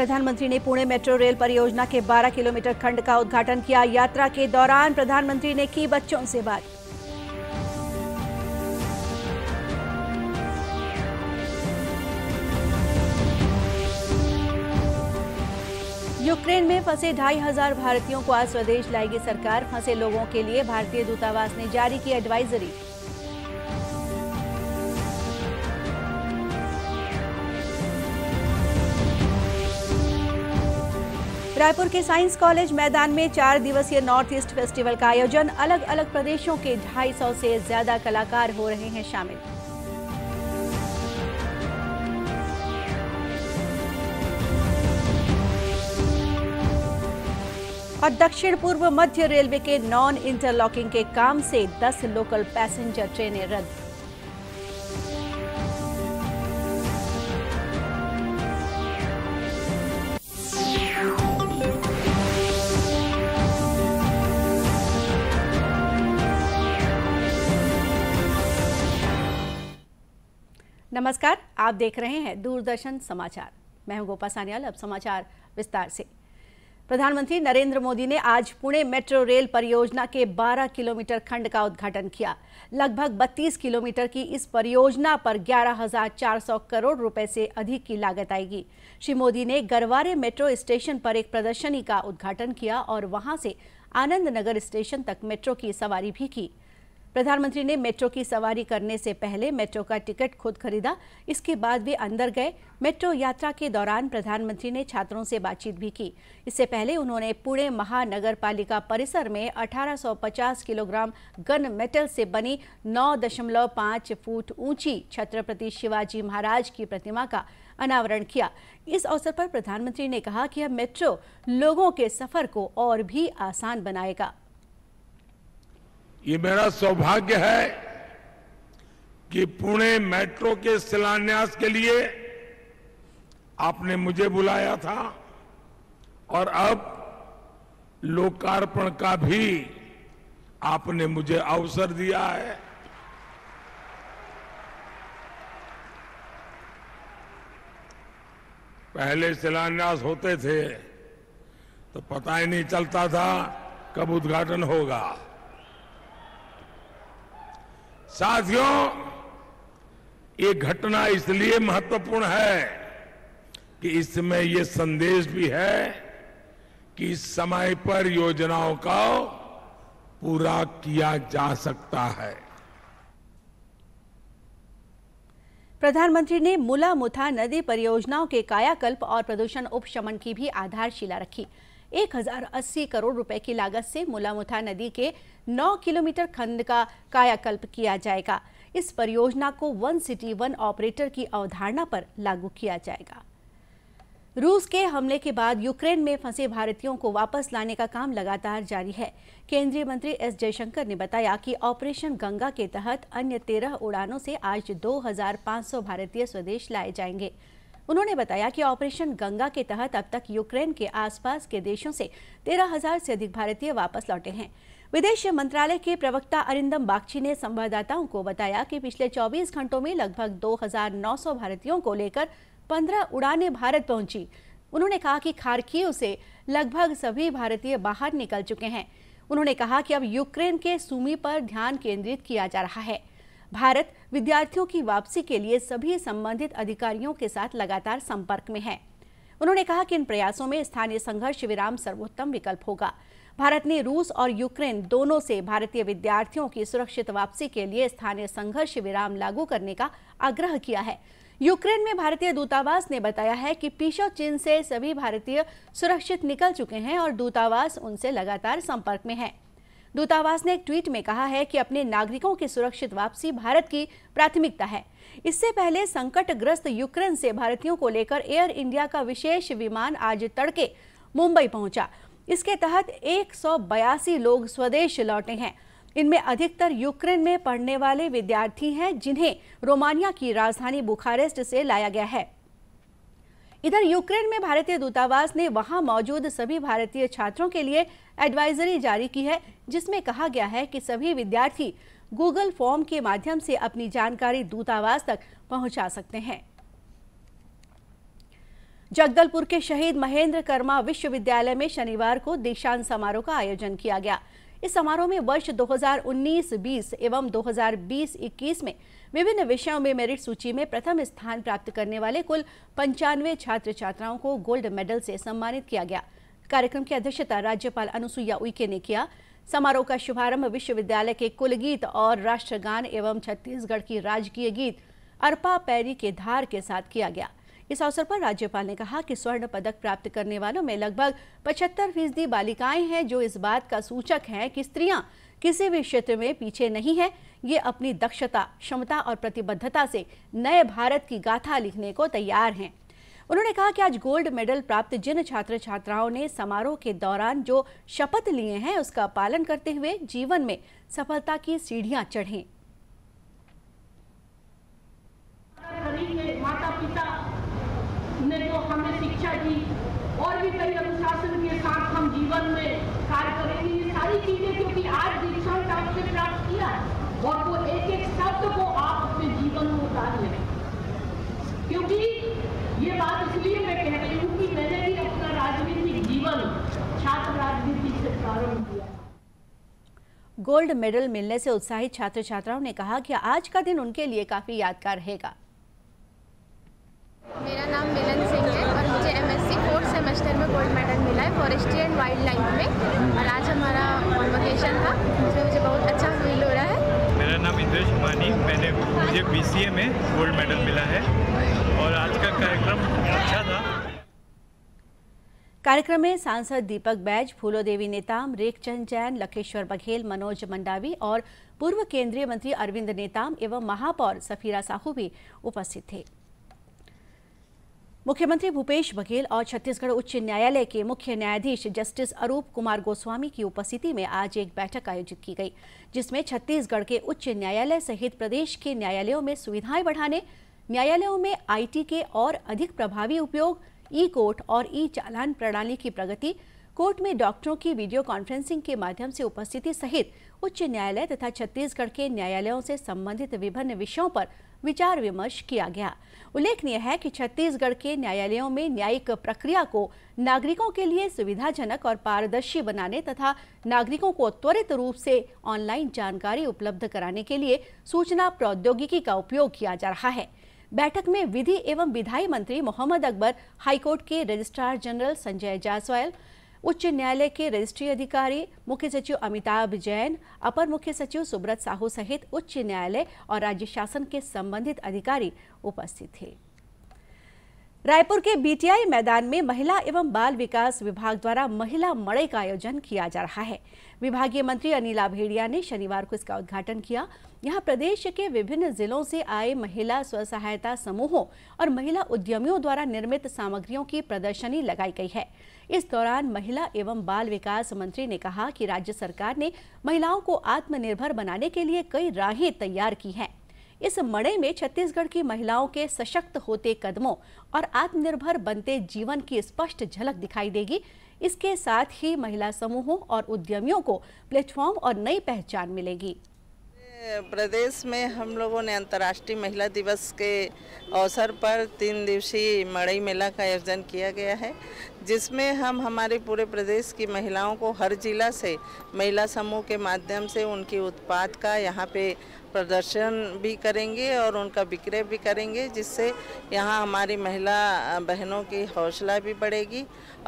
प्रधानमंत्री ने Pune metro rail परियोजना के 12 किलोमीटर खंड का उद्घाटन किया यात्रा के दौरान प्रधानमंत्री ने की बच्चों से बात यूक्रेन में फंसे ढाई हजार भारतीयों को आज स्वदेश लाएगी सरकार फंसे लोगों के लिए भारतीय दूतावास ने जारी की एडवाइजरी रायपुर के साइंस कॉलेज मैदान में चार दिवसीय नॉर्थ ईस्ट फेस्टिवल का आयोजन अलग अलग प्रदेशों के 250 से ज्यादा कलाकार हो रहे हैं शामिल और दक्षिण पूर्व मध्य रेलवे के नॉन इंटरलॉकिंग के काम से 10 लोकल पैसेंजर ट्रेनें रद्द नमस्कार आप देख रहे हैं दूरदर्शन समाचार मैं हूं गोपा सान्याल अब समाचार विस्तार से प्रधानमंत्री नरेंद्र मोदी ने आज पुणे मेट्रो रेल परियोजना के 12 किलोमीटर खंड का उद्घाटन किया लगभग 32 किलोमीटर की इस परियोजना पर 11,400 करोड़ रुपए से अधिक की लागत आएगी श्री मोदी ने गरवारे मेट्रो स्टेशन पर एक प्रदर्शनी का उद्घाटन किया और वहां से आनंद नगर स्टेशन तक मेट्रो की सवारी भी की प्रधानमंत्री ने मेट्रो की सवारी करने से पहले मेट्रो का टिकट खुद खरीदा इसके बाद वे अंदर गए मेट्रो यात्रा के दौरान प्रधानमंत्री ने छात्रों से बातचीत भी की इससे पहले उन्होंने पुणे महानगर पालिका परिसर में 1850 किलोग्राम गन मेटल से बनी 9.5 फुट ऊंची छत्रपति शिवाजी महाराज की प्रतिमा का अनावरण किया इस अवसर पर प्रधानमंत्री ने कहा कि अब मेट्रो लोगों के सफर को और भी आसान बनाएगा ये मेरा सौभाग्य है कि पुणे मेट्रो के शिलान्यास के लिए आपने मुझे बुलाया था और अब लोकार्पण का भी आपने मुझे अवसर दिया है पहले शिलान्यास होते थे तो पता ही नहीं चलता था कब उद्घाटन होगा साथियों ये घटना इसलिए महत्वपूर्ण है कि इसमें यह संदेश भी है कि समय पर योजनाओं का पूरा किया जा सकता है प्रधानमंत्री ने मुला मुथा नदी परियोजनाओं के कायाकल्प और प्रदूषण उपशमन की भी आधारशिला रखी 1080 करोड़ रुपए की लागत से मुलामुथा नदी के 9 किलोमीटर खंड का कायाकल्प किया जाएगा इस परियोजना को वन सिटी वन ऑपरेटर की अवधारणा पर लागू किया जाएगा रूस के हमले के बाद यूक्रेन में फंसे भारतीयों को वापस लाने का काम लगातार जारी है केंद्रीय मंत्री एस जयशंकर ने बताया कि ऑपरेशन गंगा के तहत अन्य तेरह उड़ानों से आज 2,500 भारतीय स्वदेश लाए जाएंगे उन्होंने बताया कि ऑपरेशन गंगा के तहत अब तक यूक्रेन के आसपास के देशों से तेरह हजार से अधिक भारतीय वापस लौटे हैं विदेश मंत्रालय के प्रवक्ता अरिंदम बागची ने संवाददाताओं को बताया कि पिछले 24 घंटों में लगभग 2,900 भारतीयों को लेकर 15 उड़ानें भारत पहुंची उन्होंने कहा कि खारकीव से लगभग सभी भारतीय बाहर निकल चुके हैं उन्होंने कहा कि अब यूक्रेन के सूमी पर ध्यान केंद्रित किया जा रहा है भारत विद्यार्थियों की वापसी के लिए सभी संबंधित अधिकारियों के साथ लगातार संपर्क में है उन्होंने कहा कि इन प्रयासों में स्थानीय संघर्ष विराम सर्वोत्तम विकल्प होगा भारत ने रूस और यूक्रेन दोनों से भारतीय विद्यार्थियों की सुरक्षित वापसी के लिए स्थानीय संघर्ष विराम लागू करने का आग्रह किया है यूक्रेन में भारतीय दूतावास ने बताया है कि पीशो चीन से सभी भारतीय सुरक्षित निकल चुके हैं और दूतावास उनसे लगातार संपर्क में है दूतावास ने एक ट्वीट में कहा है कि अपने नागरिकों की सुरक्षित वापसी भारत की प्राथमिकता है इससे पहले संकटग्रस्त यूक्रेन से भारतीयों को लेकर एयर इंडिया का विशेष विमान आज तड़के मुंबई पहुंचा इसके तहत एक लोग स्वदेश लौटे हैं इनमें अधिकतर यूक्रेन में पढ़ने वाले विद्यार्थी हैं जिन्हें रोमानिया की राजधानी बुखारेस्ट से लाया गया है इधर यूक्रेन में भारतीय दूतावास ने वहां मौजूद सभी भारतीय छात्रों के लिए एडवाइजरी जारी की है जिसमें कहा गया है कि सभी विद्यार्थी गूगल फॉर्म के माध्यम से अपनी जानकारी दूतावास तक पहुंचा सकते हैं जगदलपुर के शहीद महेंद्र कर्मा विश्वविद्यालय में शनिवार को दीक्षांत समारोह का आयोजन किया गया इस समारोह में वर्ष 2019-20 एवं 2020-21 में विभिन्न विषयों में मेरिट सूची में प्रथम स्थान प्राप्त करने वाले कुल पंचानवे छात्र छात्राओं को गोल्ड मेडल से सम्मानित किया गया कार्यक्रम की अध्यक्षता राज्यपाल अनुसुईया उइके ने किया समारोह का शुभारंभ विश्वविद्यालय के कुलगीत और राष्ट्रगान एवं छत्तीसगढ़ की राजकीय गीत अरपा पैरी के धार के साथ किया गया इस अवसर पर राज्यपाल ने कहा कि स्वर्ण पदक प्राप्त करने वालों में लगभग पचहत्तर फीसदी बालिकाएं हैं जो इस बात का सूचक है कि स्त्रियां किसी भी क्षेत्र में पीछे नहीं है ये अपनी दक्षता क्षमता और प्रतिबद्धता से नए भारत की गाथा लिखने को तैयार हैं उन्होंने कहा कि आज गोल्ड मेडल प्राप्त जिन छात्र छात्राओं ने समारोह के दौरान जो शपथ लिए हैं उसका पालन करते हुए जीवन में सफलता की सीढ़ियां चढ़ें बात इसलिए मैं हूँ कि मैंने भी अपना राजनीतिक जीवन छात्र राजनीति से प्रारंभ किया गोल्ड मेडल मिलने से उत्साहित छात्र छात्राओं ने कहा कि आज का दिन उनके लिए काफ़ी यादगार रहेगा मेरा नाम मिलन सिंह है और मुझे एमएससी फोर्थ सेमेस्टर में गोल्ड मेडल मिला है फॉरेस्ट्री एंड वाइल्ड लाइफ में और आज हमारा कॉन्वकेशन था जिसमें मुझे बहुत अच्छा फील हो रहा है मेरा नाम इंद्रेश मानी मैंने मुझे बी में गोल्ड मेडल मिला है कार्यक्रम में सांसद दीपक बैज फूलो देवी नेताम रेखचंद जैन लखेश्वर बघेल मनोज मंडावी और पूर्व केंद्रीय मंत्री अरविंद नेताम एवं महापौर सफीरा साहू भी उपस्थित थे मुख्यमंत्री भूपेश बघेल और छत्तीसगढ़ उच्च न्यायालय के मुख्य न्यायाधीश जस्टिस अरूप कुमार गोस्वामी की उपस्थिति में आज एक बैठक आयोजित की गई जिसमें छत्तीसगढ़ के उच्च न्यायालय सहित प्रदेश के न्यायालयों में सुविधाएं बढ़ाने न्यायालयों में आईटी के और अधिक प्रभावी उपयोग ई कोर्ट और ई चालान प्रणाली की प्रगति कोर्ट में डॉक्टरों की वीडियो कॉन्फ्रेंसिंग के माध्यम से उपस्थिति सहित उच्च न्यायालय तथा छत्तीसगढ़ के न्यायालयों से संबंधित विभिन्न विषयों पर विचार विमर्श किया गया उल्लेखनीय है कि छत्तीसगढ़ के न्यायालयों में न्यायिक प्रक्रिया को नागरिकों के लिए सुविधाजनक और पारदर्शी बनाने तथा नागरिकों को त्वरित रूप से ऑनलाइन जानकारी उपलब्ध कराने के लिए सूचना प्रौद्योगिकी का उपयोग किया जा रहा है बैठक में विधि एवं विधायी मंत्री मोहम्मद अकबर हाईकोर्ट के रजिस्ट्रार जनरल संजय जायसवाल उच्च न्यायालय के रजिस्ट्री अधिकारी मुख्य सचिव अमिताभ जैन अपर मुख्य सचिव सुब्रत साहू सहित उच्च न्यायालय और राज्य शासन के संबंधित अधिकारी उपस्थित थे रायपुर के बीटीआई मैदान में महिला एवं बाल विकास विभाग द्वारा महिला मड़े का आयोजन किया जा रहा है विभागीय मंत्री अनिला भेड़िया ने शनिवार को इसका उद्घाटन किया यहां प्रदेश के विभिन्न जिलों से आए महिला स्व सहायता समूहों और महिला उद्यमियों द्वारा निर्मित सामग्रियों की प्रदर्शनी लगाई गई है इस दौरान महिला एवं बाल विकास मंत्री ने कहा की राज्य सरकार ने महिलाओं को आत्मनिर्भर बनाने के लिए कई राहें तैयार की है इस मड़े में छत्तीसगढ़ की महिलाओं के सशक्त होते कदमों और आत्मनिर्भर बनते जीवन की स्पष्ट झलक दिखाई देगी इसके साथ ही महिला समूहों और उद्यमियों को प्लेटफॉर्म और नई पहचान मिलेगी प्रदेश में हम लोगों ने अंतर्राष्ट्रीय महिला दिवस के अवसर पर तीन दिवसीय मड़ई मेला का आयोजन किया गया है जिसमें हम हमारे पूरे प्रदेश की महिलाओं को हर जिला से महिला समूह के माध्यम से उनके उत्पाद का यहाँ पे प्रदर्शन भी करेंगे और उनका विक्रय भी करेंगे जिससे यहाँ हमारी महिला बहनों की हौसला भी बढ़ेगी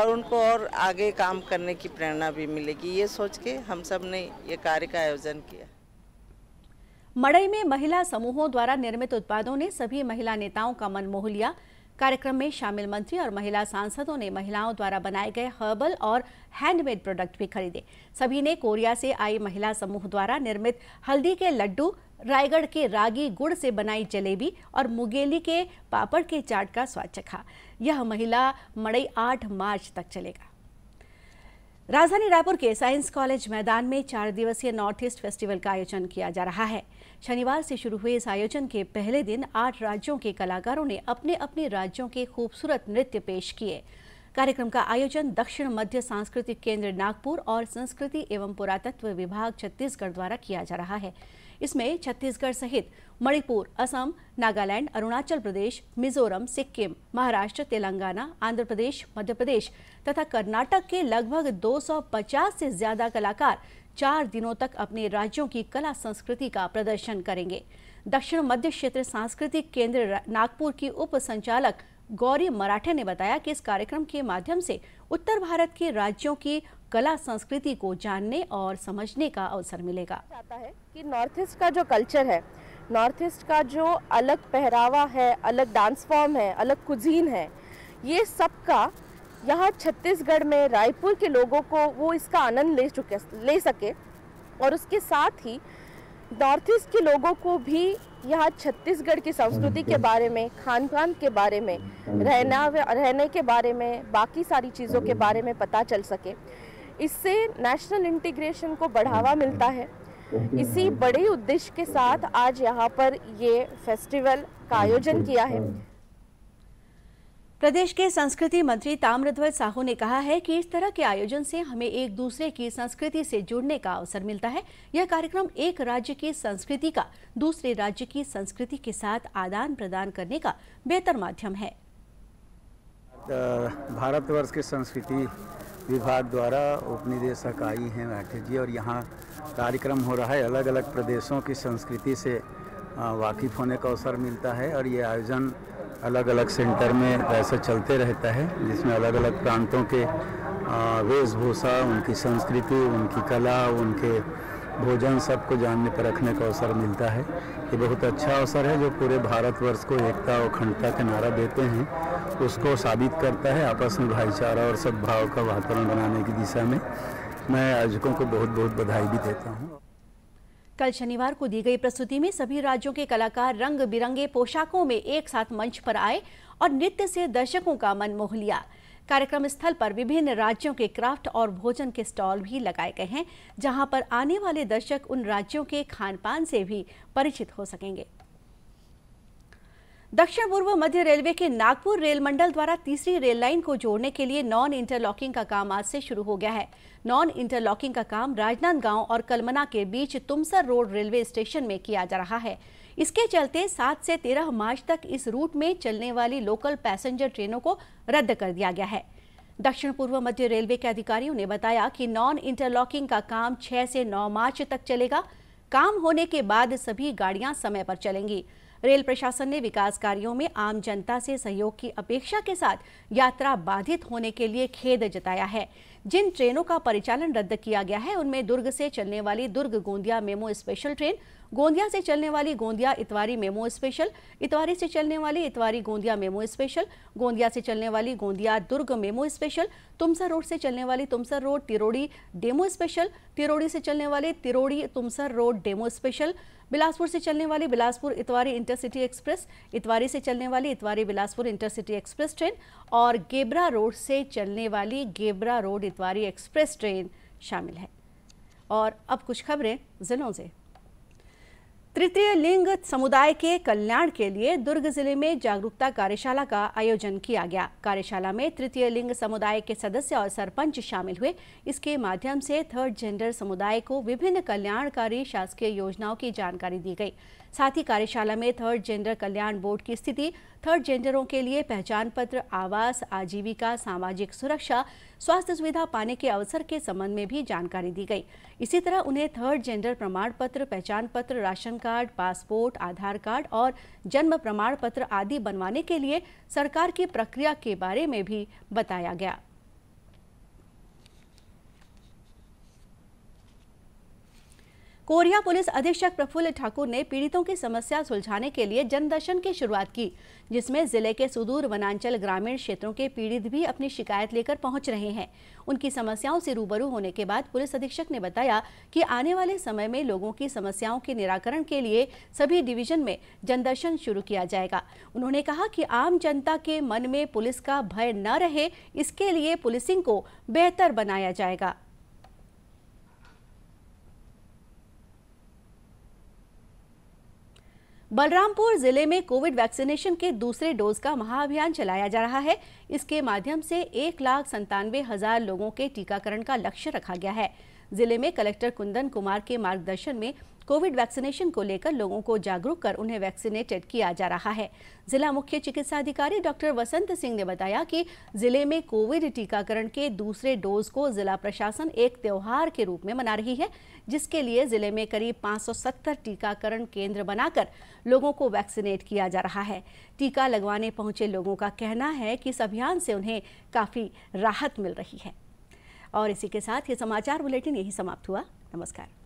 और उनको और आगे काम करने की प्रेरणा भी मिलेगी ये सोच के हम सब ने ये कार्य का आयोजन किया मड़ई में महिला समूहों द्वारा निर्मित उत्पादों ने सभी महिला नेताओं का मन मोह लिया कार्यक्रम में शामिल मंत्री और महिला सांसदों ने महिलाओं द्वारा बनाए गए हर्बल और हैंडमेड प्रोडक्ट भी खरीदे सभी ने कोरिया से आई महिला समूह द्वारा निर्मित हल्दी के लड्डू रायगढ़ के रागी गुड़ से बनाई जलेबी और मुगेली के पापड़ के चाट का स्वाद चखा यह महिला मड़ई आठ मार्च तक चलेगा राजधानी रायपुर के साइंस कॉलेज मैदान में चार दिवसीय नॉर्थ ईस्ट फेस्टिवल का आयोजन किया जा रहा है शनिवार से शुरू हुए इस आयोजन के पहले दिन आठ राज्यों के कलाकारों ने अपने अपने राज्यों के खूबसूरत नृत्य पेश किए कार्यक्रम का आयोजन दक्षिण मध्य सांस्कृतिक केंद्र नागपुर और संस्कृति एवं पुरातत्व विभाग छत्तीसगढ़ द्वारा किया जा रहा है इसमें छत्तीसगढ़ सहित मणिपुर असम नागालैंड अरुणाचल प्रदेश मिजोरम सिक्किम महाराष्ट्र तेलंगाना आंध्र प्रदेश मध्य प्रदेश तथा कर्नाटक के लगभग 250 से ज्यादा कलाकार चार दिनों तक अपने राज्यों की कला संस्कृति का प्रदर्शन करेंगे दक्षिण मध्य क्षेत्र सांस्कृतिक केंद्र नागपुर की उप संचालक गौरी मराठे ने बताया कि इस कार्यक्रम के माध्यम से उत्तर भारत के राज्यों की कला संस्कृति को जानने और समझने का अवसर मिलेगा आता है कि नॉर्थ ईस्ट का जो कल्चर है नॉर्थ ईस्ट का जो अलग पहरावा है अलग डांस फॉर्म है अलग कुजीन है ये सब का यहाँ छत्तीसगढ़ में रायपुर के लोगों को वो इसका आनंद ले चुके ले सके और उसके साथ ही नॉर्थ ईस्ट के लोगों को भी यहाँ छत्तीसगढ़ की संस्कृति के बारे में खान पान के बारे में रहना रहने के बारे में बाकी सारी चीज़ों के बारे में पता चल सके इससे नेशनल इंटीग्रेशन को बढ़ावा मिलता है इसी बड़े उद्देश्य के साथ आज यहाँ पर ये फेस्टिवल का आयोजन किया है प्रदेश के संस्कृति मंत्री ताम्रध्वज साहू ने कहा है कि इस तरह के आयोजन से हमें एक दूसरे की संस्कृति से जुड़ने का अवसर मिलता है यह कार्यक्रम एक राज्य की संस्कृति का दूसरे राज्य की संस्कृति के साथ आदान प्रदान करने का बेहतर माध्यम है भारतवर्ष के संस्कृति विभाग द्वारा उपनिदेशक आई हैं राठे जी और यहाँ कार्यक्रम हो रहा है अलग अलग प्रदेशों की संस्कृति से वाकिफ होने का अवसर मिलता है और ये आयोजन अलग अलग सेंटर में ऐसा चलते रहता है जिसमें अलग अलग प्रांतों के वेशभूषा उनकी संस्कृति उनकी कला उनके भोजन सबको जानने पर रखने का अवसर मिलता है ये बहुत अच्छा अवसर है जो पूरे भारतवर्ष को एकता और अखंडता के नारा देते हैं उसको साबित करता है आपस में भाईचारा और सद्भाव का वातावरण बनाने की दिशा में मैं आयोजकों को बहुत बहुत बधाई भी देता हूँ कल शनिवार को दी गई प्रस्तुति में सभी राज्यों के कलाकार रंग बिरंगे पोशाकों में एक साथ मंच पर आए और नृत्य से दर्शकों का मन मोह लिया कार्यक्रम स्थल पर विभिन्न राज्यों के क्राफ्ट और भोजन के स्टॉल भी लगाए गए हैं जहां पर आने वाले दर्शक उन राज्यों के खान पान से भी परिचित हो सकेंगे दक्षिण पूर्व मध्य रेलवे के नागपुर रेल मंडल द्वारा तीसरी रेल लाइन को जोड़ने के लिए नॉन इंटरलॉकिंग का काम आज से शुरू हो गया है नॉन इंटरलॉकिंग का काम राजनांदगांव और कलमना के बीच तुमसर रोड रेलवे स्टेशन में किया जा रहा है इसके चलते 7 से 13 मार्च तक इस रूट में चलने वाली लोकल पैसेंजर ट्रेनों को रद्द कर दिया गया है दक्षिण पूर्व मध्य रेलवे के अधिकारियों ने बताया कि नॉन इंटरलॉकिंग का काम 6 से 9 मार्च तक चलेगा काम होने के बाद सभी गाड़ियां समय पर चलेंगी रेल प्रशासन ने विकास कार्यों में आम जनता से सहयोग की अपेक्षा के साथ यात्रा बाधित होने के लिए खेद जताया है जिन ट्रेनों का परिचालन रद्द किया गया है उनमें दुर्ग से चलने वाली Durg Gondia MEMU special train Gondia से चलने वाली गोंदिया इतवारी मेमो स्पेशल इतवारी से चलने वाली इतवारी गोंदिया मेमो स्पेशल गोंदिया से चलने वाली Gondia Durg MEMU special Tumsar road से चलने वाली Tumsar road Tirodi DEMU special Tirodi से चलने वाली Tirodi Tumsar road DEMU special Bilaspur से चलने वाली बिलासपुर इतवारी इंटरसिटी एक्सप्रेस इतवारी से चलने वाली Itwari Bilaspur intercity express train और गेबरा रोड से चलने वाली गेबरा रोड इतवारी एक्सप्रेस ट्रेन शामिल है और अब कुछ खबरें ज़िलों से तृतीय लिंग समुदाय के कल्याण के लिए दुर्ग जिले में जागरूकता कार्यशाला का आयोजन किया गया कार्यशाला में तृतीय लिंग समुदाय के सदस्य और सरपंच शामिल हुए इसके माध्यम से थर्ड जेंडर समुदाय को विभिन्न कल्याणकारी शासकीय योजनाओं की जानकारी दी गई साथ ही कार्यशाला में थर्ड जेंडर कल्याण बोर्ड की स्थिति थर्ड जेंडरों के लिए पहचान पत्र आवास आजीविका सामाजिक सुरक्षा स्वास्थ्य सुविधा पाने के अवसर के संबंध में भी जानकारी दी गई इसी तरह उन्हें थर्ड जेंडर प्रमाण पत्र पहचान पत्र ration card passport Aadhaar card और जन्म प्रमाण पत्र आदि बनवाने के लिए सरकार की प्रक्रिया के बारे में भी बताया गया कोरिया पुलिस अधीक्षक प्रफुल्ल ठाकुर ने पीड़ितों की समस्या सुलझाने के लिए जनदर्शन की शुरुआत की जिसमें जिले के सुदूर वनांचल ग्रामीण क्षेत्रों के पीड़ित भी अपनी शिकायत लेकर पहुंच रहे हैं उनकी समस्याओं से रूबरू होने के बाद पुलिस अधीक्षक ने बताया कि आने वाले समय में लोगों की समस्याओं के निराकरण के लिए सभी डिवीजन में जनदर्शन शुरू किया जाएगा उन्होंने कहा कि आम जनता के मन में पुलिस का भय न रहे इसके लिए पुलिसिंग को बेहतर बनाया जाएगा बलरामपुर जिले में कोविड वैक्सीनेशन के दूसरे डोज का महाअभियान चलाया जा रहा है इसके माध्यम से एक लाख संतानवे हजार लोगों के टीकाकरण का लक्ष्य रखा गया है जिले में कलेक्टर कुंदन कुमार के मार्गदर्शन में कोविड वैक्सीनेशन को लेकर लोगों को जागरूक कर उन्हें वैक्सीनेटेड किया जा रहा है जिला मुख्य चिकित्सा अधिकारी डॉक्टर वसंत सिंह ने बताया कि जिले में कोविड टीकाकरण के दूसरे डोज को जिला प्रशासन एक त्यौहार के रूप में मना रही है जिसके लिए जिले में करीब 570 टीकाकरण केंद्र बनाकर लोगों को वैक्सीनेट किया जा रहा है टीका लगवाने पहुंचे लोगों का कहना है कि इस अभियान से उन्हें काफ़ी राहत मिल रही है और इसी के साथ ये समाचार बुलेटिन यही समाप्त हुआ नमस्कार